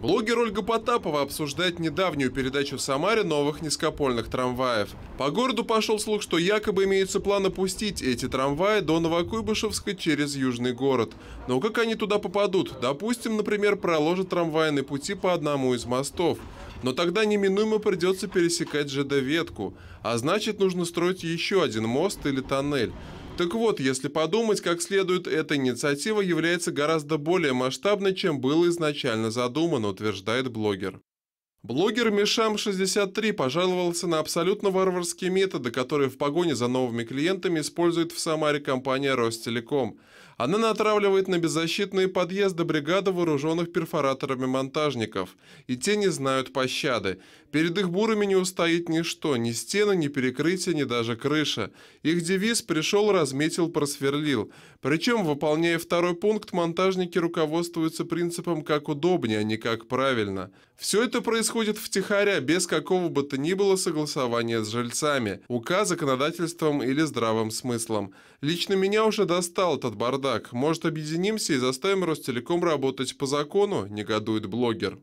Блогер Ольга Потапова обсуждает недавнюю передачу в Самаре новых низкопольных трамваев. По городу пошел слух, что якобы имеется план опустить эти трамваи до Новокуйбышевска через Южный город. Но как они туда попадут? Допустим, например, проложат трамвайные пути по одному из мостов. Но тогда неминуемо придется пересекать ЖД-ветку, а значит нужно строить еще один мост или тоннель. Так вот, если подумать как следует, эта инициатива является гораздо более масштабной, чем было изначально задумано, утверждает блогер. Блогер Мишам63 пожаловался на абсолютно варварские методы, которые в погоне за новыми клиентами использует в Самаре компания Ростелеком. Она натравливает на беззащитные подъезды бригады вооруженных перфораторами монтажников. И те не знают пощады. Перед их бурами не устоит ничто, ни стены, ни перекрытие, ни даже крыша. Их девиз «пришел, разметил, просверлил». Причем, выполняя второй пункт, монтажники руководствуются принципом «как удобнее», а не «как правильно». Все это происходит втихаря, без какого бы то ни было согласования с жильцами, указа законодательством или здравым смыслом. Лично меня уже достал этот бардак бардак. Может, объединимся и заставим Ростелеком работать по закону?» – негодует блогер.